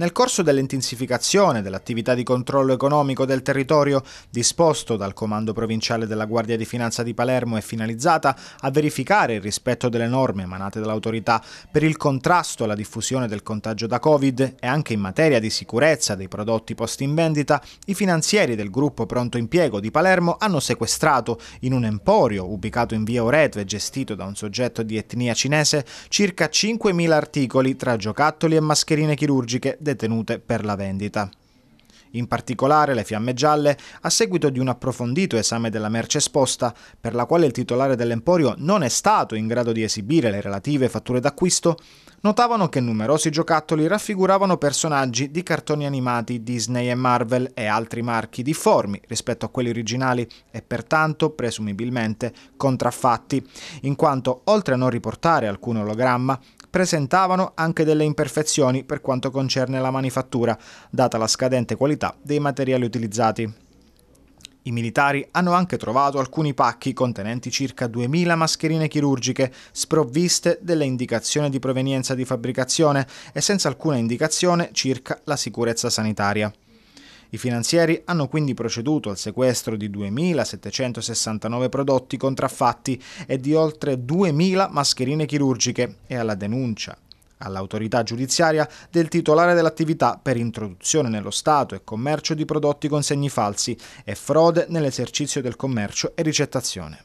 Nel corso dell'intensificazione dell'attività di controllo economico del territorio disposto dal Comando Provinciale della Guardia di Finanza di Palermo e finalizzata a verificare il rispetto delle norme emanate dall'autorità per il contrasto alla diffusione del contagio da Covid e anche in materia di sicurezza dei prodotti posti in vendita, i finanzieri del gruppo Pronto Impiego di Palermo hanno sequestrato in un emporio ubicato in via Oretve gestito da un soggetto di etnia cinese circa 5.000 articoli tra giocattoli e mascherine chirurgiche detenute per la vendita. In particolare le fiamme gialle, a seguito di un approfondito esame della merce esposta, per la quale il titolare dell'emporio non è stato in grado di esibire le relative fatture d'acquisto, notavano che numerosi giocattoli raffiguravano personaggi di cartoni animati Disney e Marvel e altri marchi difformi rispetto a quelli originali e pertanto presumibilmente contraffatti, in quanto oltre a non riportare alcun ologramma, presentavano anche delle imperfezioni per quanto concerne la manifattura, data la scadente qualità dei materiali utilizzati. I militari hanno anche trovato alcuni pacchi contenenti circa 2000 mascherine chirurgiche, sprovviste delle indicazioni di provenienza di fabbricazione e senza alcuna indicazione circa la sicurezza sanitaria. I finanzieri hanno quindi proceduto al sequestro di 2.769 prodotti contraffatti e di oltre 2.000 mascherine chirurgiche e alla denuncia all'autorità giudiziaria del titolare dell'attività per introduzione nello Stato e commercio di prodotti con segni falsi e frode nell'esercizio del commercio e ricettazione.